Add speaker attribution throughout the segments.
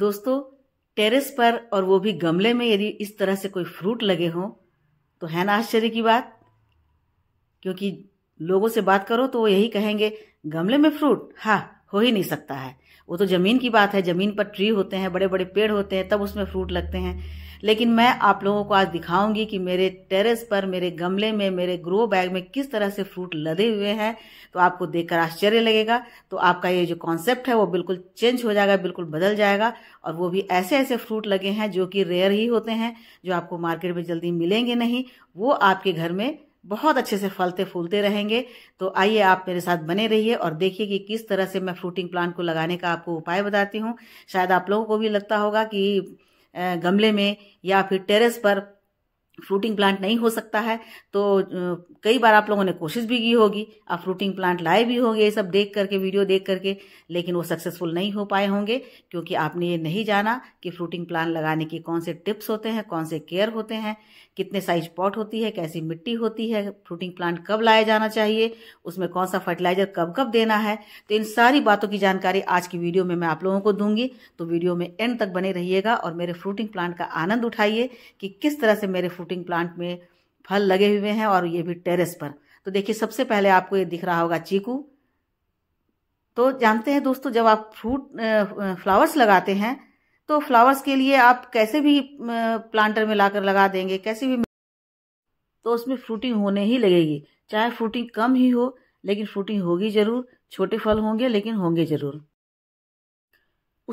Speaker 1: दोस्तों टेरेस पर और वो भी गमले में यदि इस तरह से कोई फ्रूट लगे हों तो है ना आश्चर्य की बात क्योंकि लोगों से बात करो तो वो यही कहेंगे गमले में फ्रूट हाँ हो ही नहीं सकता है वो तो ज़मीन की बात है ज़मीन पर ट्री होते हैं बड़े बड़े पेड़ होते हैं तब उसमें फ्रूट लगते हैं लेकिन मैं आप लोगों को आज दिखाऊंगी कि मेरे टेरेस पर मेरे गमले में मेरे ग्रो बैग में किस तरह से फ्रूट लदे हुए हैं तो आपको देखकर आश्चर्य लगेगा तो आपका ये जो कॉन्सेप्ट है वो बिल्कुल चेंज हो जाएगा बिल्कुल बदल जाएगा और वो भी ऐसे ऐसे फ्रूट लगे हैं जो कि रेयर ही होते हैं जो आपको मार्केट में जल्दी मिलेंगे नहीं वो आपके घर में बहुत अच्छे से फलते फूलते रहेंगे तो आइए आप मेरे साथ बने रहिए और देखिए कि किस तरह से मैं फ्रूटिंग प्लांट को लगाने का आपको उपाय बताती हूँ शायद आप लोगों को भी लगता होगा कि गमले में या फिर टेरेस पर फ्रूटिंग प्लांट नहीं हो सकता है तो कई बार आप लोगों ने कोशिश भी की होगी आप फ्रूटिंग प्लांट लाए भी होंगे ये सब देख करके वीडियो देख करके लेकिन वो सक्सेसफुल नहीं हो पाए होंगे क्योंकि आपने ये नहीं जाना कि फ्रूटिंग प्लांट लगाने के कौन से टिप्स होते हैं कौन से केयर होते हैं कितने साइज पॉट होती है कैसी मिट्टी होती है फ्रूटिंग प्लांट कब लाया जाना चाहिए उसमें कौन सा फर्टिलाइजर कब कब देना है तो इन सारी बातों की जानकारी आज की वीडियो में मैं आप लोगों को दूंगी तो वीडियो में एंड तक बने रहिएगा और मेरे फ्रूटिंग प्लांट का आनंद उठाइए कि किस तरह से मेरे फ्रूटिंग प्लांट में फल लगे हुए हैं और ये भी टेरेस पर तो देखिए सबसे पहले आपको ये दिख रहा होगा चीकू तो जानते हैं दोस्तों जब आप फ्रूट फ्लावर्स लगाते हैं तो फ्लावर्स के लिए आप कैसे भी प्लांटर में लाकर लगा देंगे कैसे भी तो उसमें फ्रूटिंग होने ही लगेगी चाहे फ्रूटिंग कम ही हो लेकिन फ्रूटिंग होगी ज़रूर छोटे फल होंगे लेकिन होंगे ज़रूर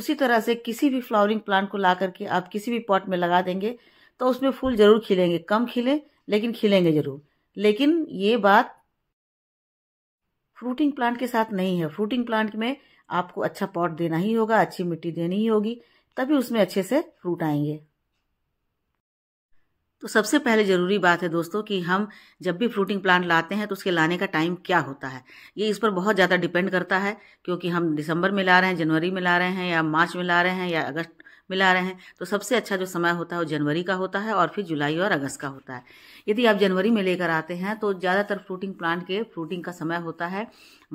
Speaker 1: उसी तरह से किसी भी फ्लावरिंग प्लांट को ला करके आप किसी भी पॉट में लगा देंगे तो उसमें फूल ज़रूर खिलेंगे कम खिले लेकिन खिलेंगे ज़रूर लेकिन ये बात फ्रूटिंग प्लांट के साथ नहीं है फ्रूटिंग प्लांट में आपको अच्छा पॉट देना ही होगा अच्छी मिट्टी देनी ही होगी तभी उसमें अच्छे से फ्रूट आएंगे तो सबसे पहले ज़रूरी बात है दोस्तों कि हम जब भी फ्रूटिंग प्लांट लाते हैं तो उसके लाने का टाइम क्या होता है ये इस पर बहुत ज़्यादा डिपेंड करता है क्योंकि हम दिसंबर में ला रहे हैं जनवरी में ला रहे हैं या मार्च में ला रहे हैं या अगस्त मिला रहे हैं तो सबसे अच्छा जो समय होता है वो जनवरी का होता है और फिर जुलाई और अगस्त का होता है यदि आप जनवरी में लेकर आते हैं तो ज़्यादातर फ्रूटिंग प्लांट के फ्रूटिंग का समय होता है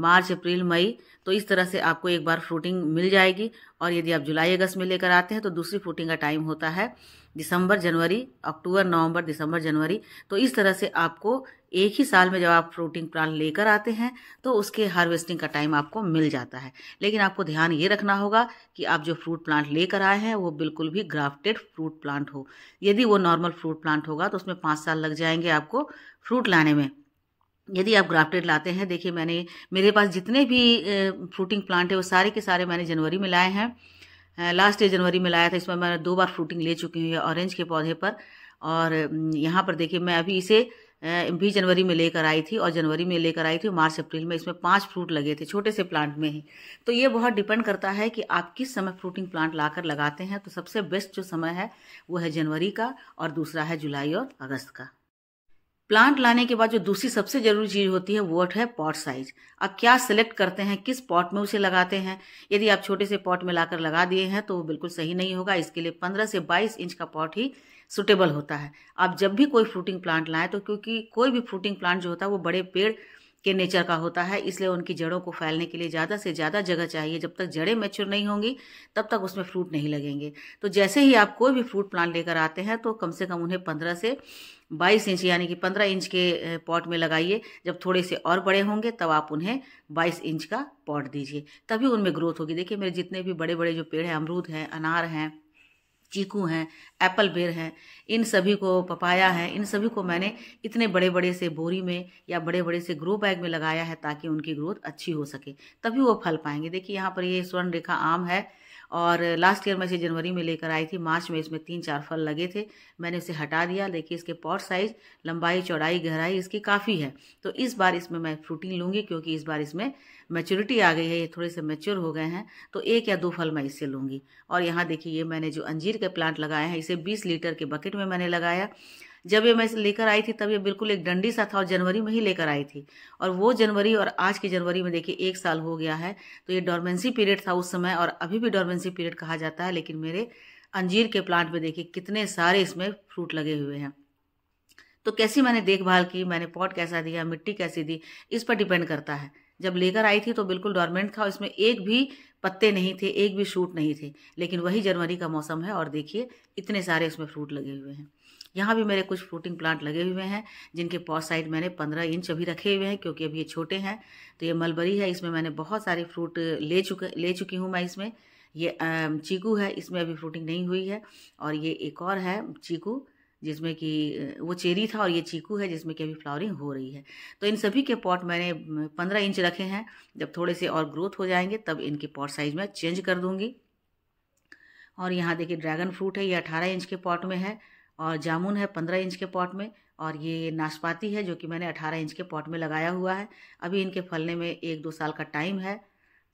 Speaker 1: मार्च अप्रैल मई तो इस तरह से आपको एक बार फ्रूटिंग मिल जाएगी और यदि आप जुलाई अगस्त में लेकर आते हैं तो दूसरी फ्रूटिंग का टाइम होता है दिसंबर जनवरी अक्टूबर नवंबर दिसंबर जनवरी तो इस तरह से आपको एक ही साल में जब आप फ्रूटिंग प्लान लेकर आते हैं तो उसके हार्वेस्टिंग का टाइम आपको मिल जाता है लेकिन आपको ध्यान ये रखना होगा कि आप जो फ्रूट प्लांट लेकर आए हैं वो बिल्कुल भी ग्राफ्टेड फ्रूट प्लांट हो यदि वो नॉर्मल फ्रूट प्लांट होगा तो उसमें पाँच साल लग जाएंगे आपको फ्रूट लाने में यदि आप ग्राफ्टेड लाते हैं देखिए मैंने मेरे पास जितने भी फ्रूटिंग प्लांट है वो सारे के सारे मैंने जनवरी में लाए हैं लास्ट ईयर जनवरी में लाया था इसमें मैं दो बार फ्रूटिंग ले चुकी हूँ ये ऑरेंज के पौधे पर और यहाँ पर देखिए मैं अभी इसे भी जनवरी में लेकर आई थी और जनवरी में लेकर आई थी मार्च अप्रैल में इसमें पांच फ्रूट लगे थे छोटे से प्लांट में ही तो ये बहुत डिपेंड करता है कि आप किस समय फ्रूटिंग प्लांट लाकर लगाते हैं तो सबसे बेस्ट जो समय है वो है जनवरी का और दूसरा है जुलाई और अगस्त का प्लांट लाने के बाद जो दूसरी सबसे जरूरी चीज़ होती है वो है पॉट साइज आप क्या सिलेक्ट करते हैं किस पॉट में उसे लगाते हैं यदि आप छोटे से पॉट में लाकर लगा दिए हैं तो वो बिल्कुल सही नहीं होगा इसके लिए 15 से 22 इंच का पॉट ही सुटेबल होता है आप जब भी कोई फ्रूटिंग प्लांट लाएं तो क्योंकि कोई भी फ्रूटिंग प्लांट जो होता है वो बड़े पेड़ के नेचर का होता है इसलिए उनकी जड़ों को फैलने के लिए ज़्यादा से ज़्यादा जगह चाहिए जब तक जड़ें मैच्योर नहीं होंगी तब तक उसमें फ्रूट नहीं लगेंगे तो जैसे ही आप कोई भी फ्रूट प्लांट लेकर आते हैं तो कम से कम उन्हें पंद्रह से 22 इंच यानी कि 15 इंच के पॉट में लगाइए जब थोड़े से और बड़े होंगे तब आप उन्हें 22 इंच का पॉट दीजिए तभी उनमें ग्रोथ होगी देखिए मेरे जितने भी बड़े बड़े जो पेड़ हैं अमरूद हैं अनार हैं चीकू हैं एप्पल बेर हैं इन सभी को पपाया है इन सभी को मैंने इतने बड़े बड़े से बोरी में या बड़े बड़े से ग्रो बैग में लगाया है ताकि उनकी ग्रोथ अच्छी हो सके तभी वो फल पाएंगे देखिए यहाँ पर ये स्वर्ण रेखा आम है और लास्ट ईयर मैं इसे जनवरी में लेकर आई थी मार्च में इसमें तीन चार फल लगे थे मैंने इसे हटा दिया देखिए इसके पॉट साइज लंबाई चौड़ाई गहराई इसकी काफ़ी है तो इस बार इसमें मैं फ्रूटिंग लूँगी क्योंकि इस बार इसमें मेच्योरिटी आ गई है ये थोड़े से मेच्योर हो गए हैं तो एक या दो फल मैं इससे लूँगी और यहाँ देखिए ये मैंने जो अंजीर के प्लांट लगाए हैं इसे बीस लीटर के बकेट में मैंने लगाया जब ये मैं लेकर आई थी तब ये बिल्कुल एक डंडी सा था और जनवरी में ही लेकर आई थी और वो जनवरी और आज की जनवरी में देखिए एक साल हो गया है तो ये डॉर्मेंसी पीरियड था उस समय और अभी भी डॉर्मेंसी पीरियड कहा जाता है लेकिन मेरे अंजीर के प्लांट में देखिए कितने सारे इसमें फ्रूट लगे हुए हैं तो कैसी मैंने देखभाल की मैंने पॉट कैसा दिया मिट्टी कैसी दी इस पर डिपेंड करता है जब लेकर आई थी तो बिल्कुल डॉर्मेंट था और इसमें एक भी पत्ते नहीं थे एक भी शूट नहीं थे लेकिन वही जनवरी का मौसम है और देखिए इतने सारे इसमें फ्रूट लगे हुए हैं यहाँ भी मेरे कुछ फ्रूटिंग प्लांट लगे हुए हैं जिनके पॉट साइड मैंने पंद्रह इंच अभी रखे हुए हैं क्योंकि अभी ये छोटे हैं तो ये मलबरी है इसमें मैंने बहुत सारे फ्रूट ले चुके ले चुकी हूँ मैं इसमें ये चीकू है इसमें अभी फ्रूटिंग नहीं हुई है और ये एक और है चीकू जिसमें कि वो चेरी था और ये चीकू है जिसमें कि अभी फ्लावरिंग हो रही है तो इन सभी के पॉट मैंने पंद्रह इंच रखे हैं जब थोड़े से और ग्रोथ हो जाएंगे तब इनके पॉट साइज में चेंज कर दूंगी और यहाँ देखिए ड्रैगन फ्रूट है ये अठारह इंच के पॉट में है और जामुन है पंद्रह इंच के पॉट में और ये नाशपाती है जो कि मैंने अठारह इंच के पॉट में लगाया हुआ है अभी इनके फलने में एक दो साल का टाइम है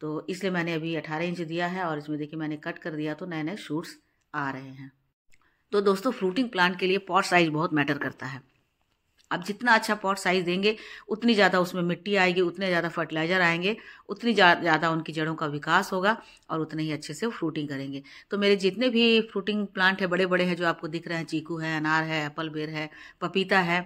Speaker 1: तो इसलिए मैंने अभी अठारह इंच दिया है और इसमें देखिए मैंने कट कर दिया तो नए नए शूट्स आ रहे हैं तो दोस्तों फ्रूटिंग प्लांट के लिए पॉट साइज बहुत मैटर करता है आप जितना अच्छा पॉट साइज देंगे उतनी ज़्यादा उसमें मिट्टी आएगी उतने ज़्यादा फर्टिलाइज़र आएंगे उतनी ज़्यादा उनकी जड़ों का विकास होगा और उतने ही अच्छे से फ्रूटिंग करेंगे तो मेरे जितने भी फ्रूटिंग प्लांट है बड़े बड़े हैं जो आपको दिख रहे हैं चीकू है अनार है एप्पल बेर है पपीता है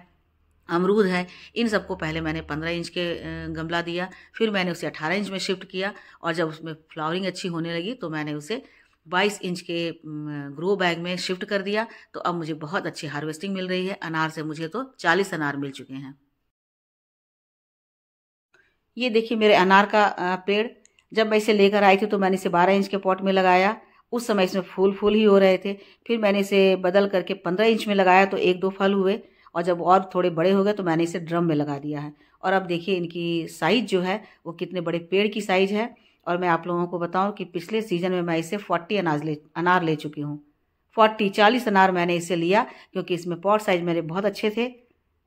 Speaker 1: अमरूद है इन सबको पहले मैंने पंद्रह इंच के गमला दिया फिर मैंने उसे अठारह इंच में शिफ्ट किया और जब उसमें फ्लावरिंग अच्छी होने लगी तो मैंने उसे 22 इंच के ग्रो बैग में शिफ्ट कर दिया तो अब मुझे बहुत अच्छी हार्वेस्टिंग मिल रही है अनार से मुझे तो 40 अनार मिल चुके हैं ये देखिए मेरे अनार का पेड़ जब मैं इसे लेकर आई थी तो मैंने इसे 12 इंच के पॉट में लगाया उस समय इसमें फूल फूल ही हो रहे थे फिर मैंने इसे बदल करके पंद्रह इंच में लगाया तो एक दो फल हुए और जब और थोड़े बड़े हो गए तो मैंने इसे ड्रम में लगा दिया है और अब देखिए इनकी साइज़ जो है वो कितने बड़े पेड़ की साइज़ है और मैं आप लोगों को बताऊं कि पिछले सीजन में मैं इसे फोर्टी अनाज ले अनार ले चुकी हूँ फोर्टी चालीस अनार मैंने इसे लिया क्योंकि इसमें पॉट साइज मेरे बहुत अच्छे थे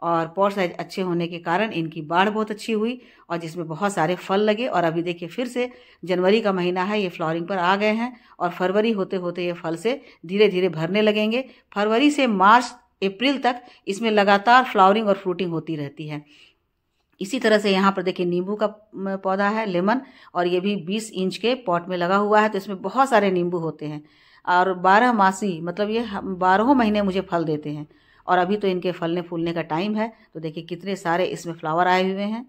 Speaker 1: और पॉट साइज अच्छे होने के कारण इनकी बाढ़ बहुत अच्छी हुई और जिसमें बहुत सारे फल लगे और अभी देखिए फिर से जनवरी का महीना है ये फ्लावरिंग पर आ गए हैं और फरवरी होते होते ये फल से धीरे धीरे भरने लगेंगे फरवरी से मार्च अप्रैल तक इसमें लगातार फ्लावरिंग और फ्रूटिंग होती रहती है इसी तरह से यहाँ पर देखिए नींबू का पौधा है लेमन और ये भी 20 इंच के पॉट में लगा हुआ है तो इसमें बहुत सारे नींबू होते हैं और बारह मासी मतलब ये बारहों महीने मुझे फल देते हैं और अभी तो इनके फलने फूलने का टाइम है तो देखिए कितने सारे इसमें फ्लावर आए हुए हैं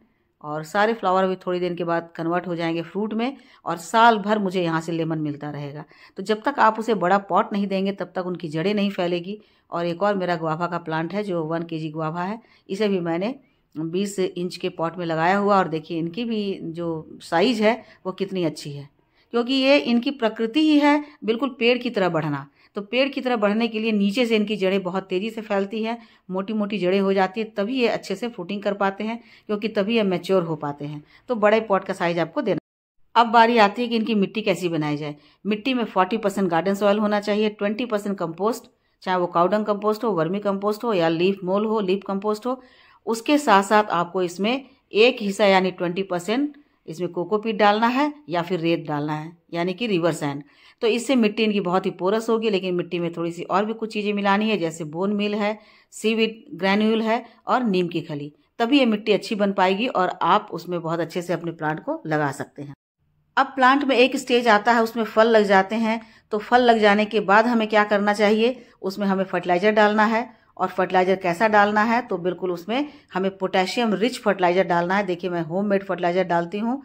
Speaker 1: और सारे फ्लावर भी थोड़ी देर के बाद कन्वर्ट हो जाएंगे फ्रूट में और साल भर मुझे यहाँ से लेमन मिलता रहेगा तो जब तक आप उसे बड़ा पॉट नहीं देंगे तब तक उनकी जड़ें नहीं फैलेगी और एक और मेरा गुआभा का प्लांट है जो वन के जी है इसे भी मैंने बीस इंच के पॉट में लगाया हुआ और देखिए इनकी भी जो साइज़ है वो कितनी अच्छी है क्योंकि ये इनकी प्रकृति ही है बिल्कुल पेड़ की तरह बढ़ना तो पेड़ की तरह बढ़ने के लिए नीचे से इनकी जड़ें बहुत तेज़ी से फैलती हैं मोटी मोटी जड़ें हो जाती है तभी ये अच्छे से फ्रूटिंग कर पाते हैं क्योंकि तभी ये मैच्योर हो पाते हैं तो बड़े पॉट का साइज़ आपको देना अब बारी आती है कि इनकी मिट्टी कैसी बनाई जाए मिट्टी में फोर्टी परसेंट गार्डन सॉयल होना चाहिए ट्वेंटी परसेंट कम्पोस्ट चाहे वो काउडंग कंपोस्ट हो वर्मी कंपोस्ट हो या लीफ मोल हो लीफ कंपोस्ट हो उसके साथ साथ आपको इसमें एक हिस्सा यानी ट्वेंटी परसेंट इसमें कोकोपीट डालना है या फिर रेत डालना है यानी कि रिवर सैंड तो इससे मिट्टी इनकी बहुत ही पोरस होगी लेकिन मिट्टी में थोड़ी सी और भी कुछ चीज़ें मिलानी है जैसे बोन मिल है सीविड ग्रैन्यूल है और नीम की खली तभी ये मिट्टी अच्छी बन पाएगी और आप उसमें बहुत अच्छे से अपने प्लांट को लगा सकते हैं अब प्लांट में एक स्टेज आता है उसमें फल लग जाते हैं तो फल लग जाने के बाद हमें क्या करना चाहिए उसमें हमें फर्टिलाइजर डालना है और फर्टिलाइज़र कैसा डालना है तो बिल्कुल उसमें हमें पोटेशियम रिच फर्टिलाइज़र डालना है देखिए मैं होम मेड फर्टिलाइज़र डालती हूँ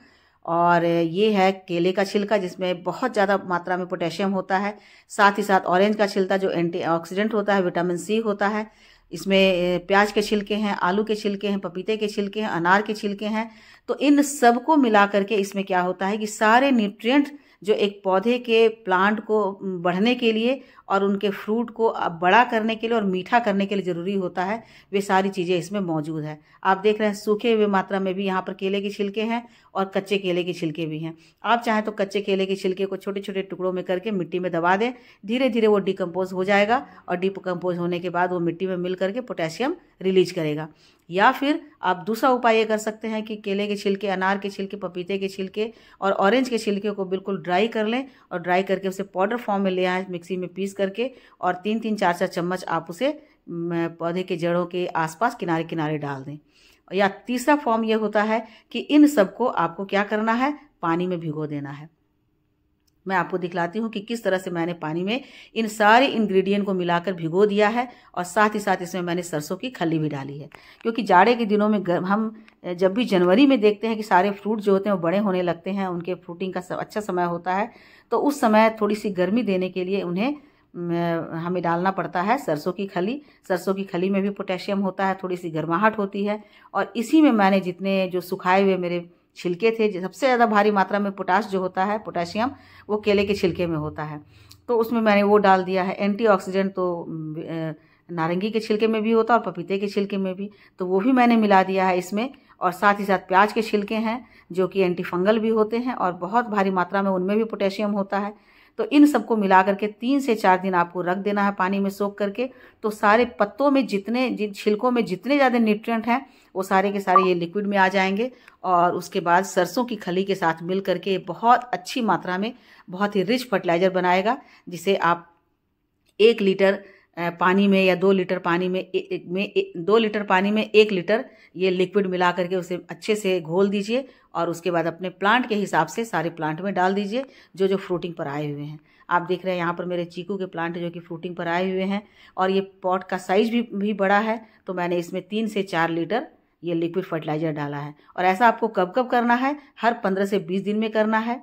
Speaker 1: और ये है केले का छिलका जिसमें बहुत ज़्यादा मात्रा में पोटेशियम होता है साथ ही साथ ऑरेंज का छिलका जो एंटीऑक्सीडेंट होता है विटामिन सी होता है इसमें प्याज के छिलके हैं आलू के छिलके हैं पपीते के छिलके हैं अनार के छिलके हैं तो इन सबको मिला करके इसमें क्या होता है कि सारे न्यूट्रिएंट जो एक पौधे के प्लांट को बढ़ने के लिए और उनके फ्रूट को बड़ा करने के लिए और मीठा करने के लिए ज़रूरी होता है वे सारी चीज़ें इसमें मौजूद है आप देख रहे हैं सूखे हुए मात्रा में भी यहाँ पर केले के छिलके हैं और कच्चे केले के छिलके भी हैं आप चाहें तो कच्चे केले के छिलके को छोटे छोटे टुकड़ों में करके मिट्टी में दबा दें धीरे धीरे वो डिकम्पोज हो जाएगा और डिकम्पोज होने के बाद वो मिट्टी में मिल करके पोटेशियम रिलीज करेगा या फिर आप दूसरा उपाय ये कर सकते हैं कि केले के छिलके अनार के छिलके पपीते के छिलके और ऑरेंज के छिलके को बिल्कुल ड्राई कर लें और ड्राई करके उसे पाउडर फॉर्म में ले आए मिक्सी में पीस करके और तीन तीन चार चार चम्मच आप उसे पौधे के जड़ों के आसपास किनारे किनारे डाल दें या तीसरा फॉर्म यह होता है कि इन सबको आपको क्या करना है पानी में भिगो देना है मैं आपको दिखलाती हूँ कि किस तरह से मैंने पानी में इन सारे इंग्रेडिएंट को मिलाकर भिगो दिया है और साथ ही साथ इसमें मैंने सरसों की खली भी डाली है क्योंकि जाड़े के दिनों में हम जब भी जनवरी में देखते हैं कि सारे फ्रूट जो होते हैं वो बड़े होने लगते हैं उनके फ्रूटिंग का अच्छा समय होता है तो उस समय थोड़ी सी गर्मी देने के लिए उन्हें हमें डालना पड़ता है सरसों की खली सरसों की खली में भी पोटेशियम होता है थोड़ी सी गर्माहट होती है और इसी में मैंने जितने जो सुखाए हुए मेरे छिलके थे सबसे ज़्यादा भारी मात्रा में पोटाश जो होता है पोटाशियम वो केले के छिलके में होता है तो उसमें मैंने वो डाल दिया है एंटीऑक्सीडेंट तो नारंगी के छिलके में भी होता है और पपीते के छिलके में भी तो वो भी मैंने मिला दिया है इसमें और साथ ही साथ प्याज के छिलके हैं जो कि एंटीफंगल भी होते हैं और बहुत भारी मात्रा में उनमें भी पोटेशियम होता है तो इन सबको मिला करके तीन से चार दिन आपको रख देना है पानी में सोख करके तो सारे पत्तों में जितने जिन छिलकों में जितने ज़्यादा न्यूट्रिएंट हैं वो सारे के सारे ये लिक्विड में आ जाएंगे और उसके बाद सरसों की खली के साथ मिल करके बहुत अच्छी मात्रा में बहुत ही रिच फर्टिलाइज़र बनाएगा जिसे आप एक लीटर पानी में या दो लीटर पानी में एक में ए, दो लीटर पानी में एक लीटर ये लिक्विड मिला करके उसे अच्छे से घोल दीजिए और उसके बाद अपने प्लांट के हिसाब से सारे प्लांट में डाल दीजिए जो जो फ्रूटिंग पर आए हुए हैं आप देख रहे हैं यहाँ पर मेरे चीकू के प्लांट जो कि फ्रूटिंग पर आए हुए हैं और ये पॉट का साइज भी भी बड़ा है तो मैंने इसमें तीन से चार लीटर ये लिक्विड फर्टिलाइज़र डाला है और ऐसा आपको कब कब करना है हर पंद्रह से बीस दिन में करना है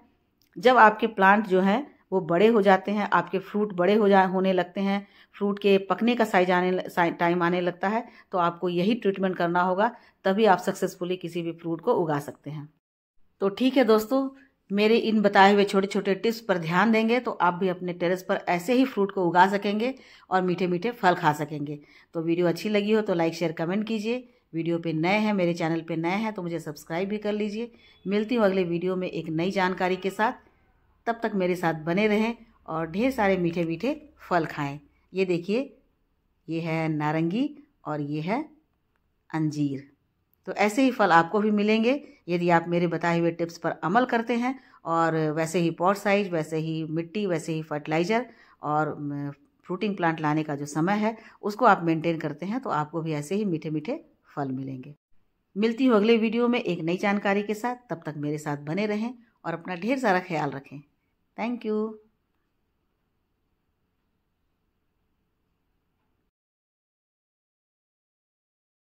Speaker 1: जब आपके प्लांट जो हैं वो बड़े हो जाते हैं आपके फ्रूट बड़े हो जा होने लगते हैं फ्रूट के पकने का साइज आने टाइम आने लगता है तो आपको यही ट्रीटमेंट करना होगा तभी आप सक्सेसफुली किसी भी फ्रूट को उगा सकते हैं तो ठीक है दोस्तों मेरे इन बताए हुए छोटे छोटे टिप्स पर ध्यान देंगे तो आप भी अपने टेरेस पर ऐसे ही फ्रूट को उगा सकेंगे और मीठे मीठे फल खा सकेंगे तो वीडियो अच्छी लगी हो तो लाइक शेयर कमेंट कीजिए वीडियो पे नए हैं मेरे चैनल पे नए हैं तो मुझे सब्सक्राइब भी कर लीजिए मिलती हूँ अगले वीडियो में एक नई जानकारी के साथ तब तक मेरे साथ बने रहें और ढेर सारे मीठे मीठे फल खाएं ये देखिए ये है नारंगी और ये है अंजीर तो ऐसे ही फल आपको भी मिलेंगे यदि आप मेरे बताए हुए टिप्स पर अमल करते हैं और वैसे ही पॉट साइज वैसे ही मिट्टी वैसे ही फर्टिलाइज़र और फ्रूटिंग प्लांट लाने का जो समय है उसको आप मेंटेन करते हैं तो आपको भी ऐसे ही मीठे मीठे फल मिलेंगे मिलती हूँ अगले वीडियो में एक नई जानकारी के साथ तब तक मेरे साथ बने रहें और अपना ढेर सारा ख्याल रखें Thank you.